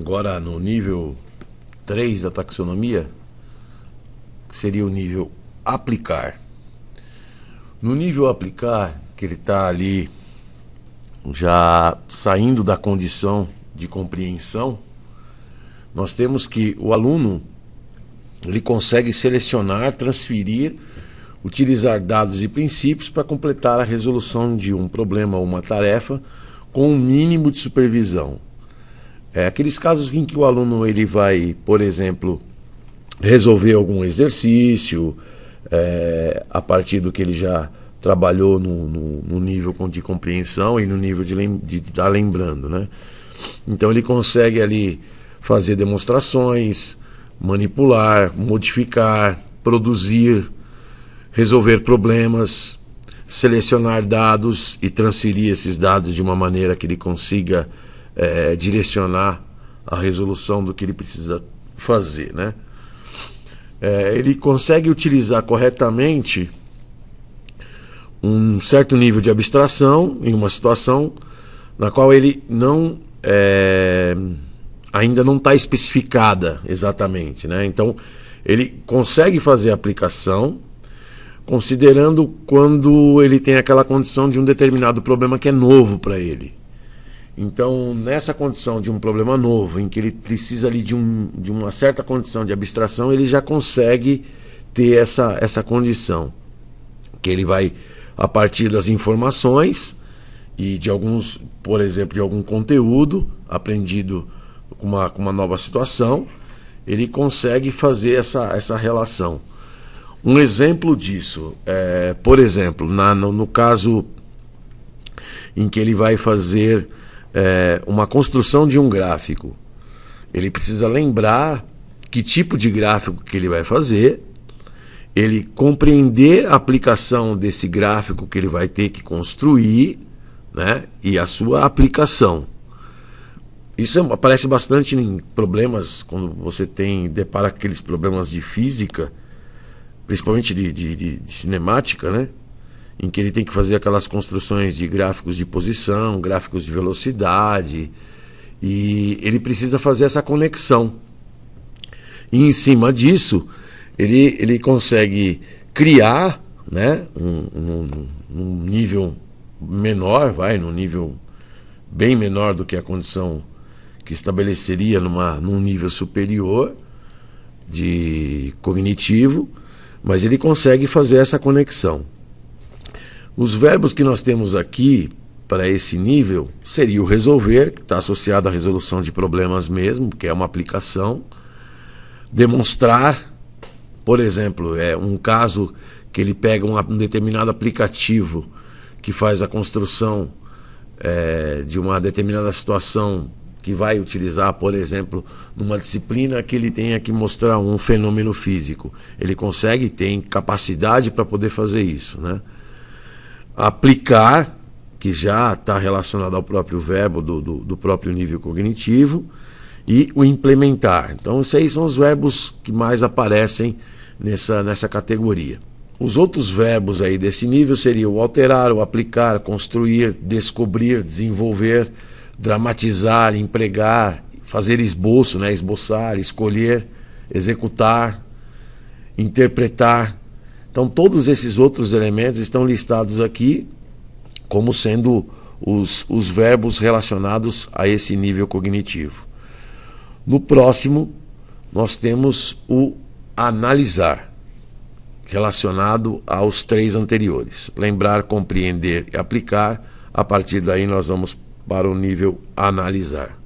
Agora, no nível 3 da taxonomia, seria o nível aplicar. No nível aplicar, que ele está ali já saindo da condição de compreensão, nós temos que o aluno ele consegue selecionar, transferir, utilizar dados e princípios para completar a resolução de um problema ou uma tarefa com um mínimo de supervisão. É, aqueles casos em que o aluno ele vai, por exemplo, resolver algum exercício é, a partir do que ele já trabalhou no, no, no nível de compreensão e no nível de, de estar tá lembrando, né? Então ele consegue ali fazer demonstrações, manipular, modificar, produzir, resolver problemas, selecionar dados e transferir esses dados de uma maneira que ele consiga é, direcionar a resolução do que ele precisa fazer. Né? É, ele consegue utilizar corretamente um certo nível de abstração em uma situação na qual ele não é, ainda não está especificada exatamente, né? Então ele consegue fazer a aplicação considerando quando ele tem aquela condição de um determinado problema que é novo para ele. Então, nessa condição de um problema novo, em que ele precisa ali de, um, de uma certa condição de abstração, ele já consegue ter essa, essa condição. Que ele vai, a partir das informações e de alguns, por exemplo, de algum conteúdo aprendido com uma, com uma nova situação, ele consegue fazer essa, essa relação. Um exemplo disso, é, por exemplo, na, no, no caso em que ele vai fazer é, uma construção de um gráfico, ele precisa lembrar que tipo de gráfico que ele vai fazer, ele compreender a aplicação desse gráfico que ele vai ter que construir, né, e a sua aplicação. Isso é aparece bastante em problemas quando você tem depara aqueles problemas de física, principalmente de, de, de, de cinemática, né? em que ele tem que fazer aquelas construções de gráficos de posição, gráficos de velocidade, e ele precisa fazer essa conexão. E em cima disso, ele, ele consegue criar né, um, um, um nível menor, vai, num nível bem menor do que a condição que estabeleceria numa, num nível superior de cognitivo, mas ele consegue fazer essa conexão. Os verbos que nós temos aqui para esse nível seria o resolver, que está associado à resolução de problemas mesmo, que é uma aplicação. Demonstrar, por exemplo, é um caso que ele pega um, determinado aplicativo que faz a construção é, de uma determinada situação que vai utilizar, por exemplo, numa disciplina que ele tenha que mostrar um fenômeno físico. Ele consegue, tem capacidade para poder fazer isso, né? aplicar, que já está relacionado ao próprio verbo do, do, do, próprio nível cognitivo, e o implementar. Então, esses aí são os verbos que mais aparecem nessa, nessa categoria. Os outros verbos aí desse nível seriam o alterar, o aplicar, construir, descobrir, desenvolver, dramatizar, empregar, fazer esboço, né? esboçar, escolher, executar, interpretar, então, todos esses outros elementos estão listados aqui como sendo os, os verbos relacionados a esse nível cognitivo. No próximo, nós temos o analisar, relacionado aos três anteriores: lembrar, compreender e aplicar. A partir daí, nós vamos para o nível analisar.